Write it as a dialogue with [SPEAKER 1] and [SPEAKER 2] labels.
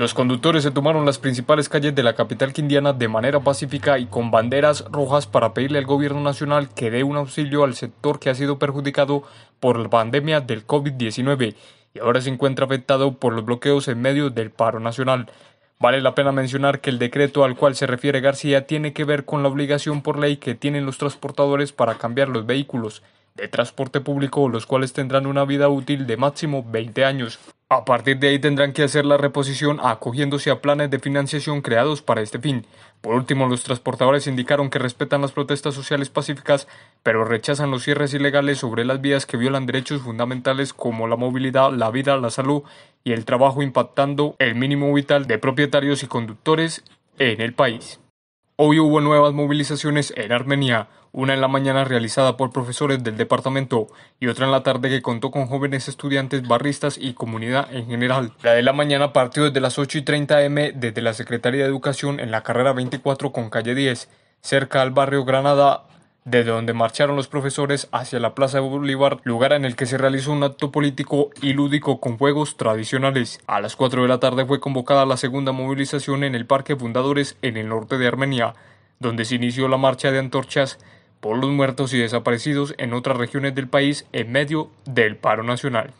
[SPEAKER 1] Los conductores se tomaron las principales calles de la capital quindiana de manera pacífica y con banderas rojas para pedirle al gobierno nacional que dé un auxilio al sector que ha sido perjudicado por la pandemia del COVID-19 y ahora se encuentra afectado por los bloqueos en medio del paro nacional. Vale la pena mencionar que el decreto al cual se refiere García tiene que ver con la obligación por ley que tienen los transportadores para cambiar los vehículos de transporte público, los cuales tendrán una vida útil de máximo 20 años. A partir de ahí tendrán que hacer la reposición acogiéndose a planes de financiación creados para este fin. Por último, los transportadores indicaron que respetan las protestas sociales pacíficas, pero rechazan los cierres ilegales sobre las vías que violan derechos fundamentales como la movilidad, la vida, la salud y el trabajo impactando el mínimo vital de propietarios y conductores en el país. Hoy hubo nuevas movilizaciones en Armenia, una en la mañana realizada por profesores del departamento y otra en la tarde que contó con jóvenes estudiantes, barristas y comunidad en general. La de la mañana partió desde las 8 y 30 m desde la Secretaría de Educación en la carrera 24 con calle 10, cerca al barrio Granada desde donde marcharon los profesores hacia la Plaza de Bolívar, lugar en el que se realizó un acto político y lúdico con juegos tradicionales. A las 4 de la tarde fue convocada la segunda movilización en el Parque Fundadores en el norte de Armenia, donde se inició la marcha de antorchas por los muertos y desaparecidos en otras regiones del país en medio del paro nacional.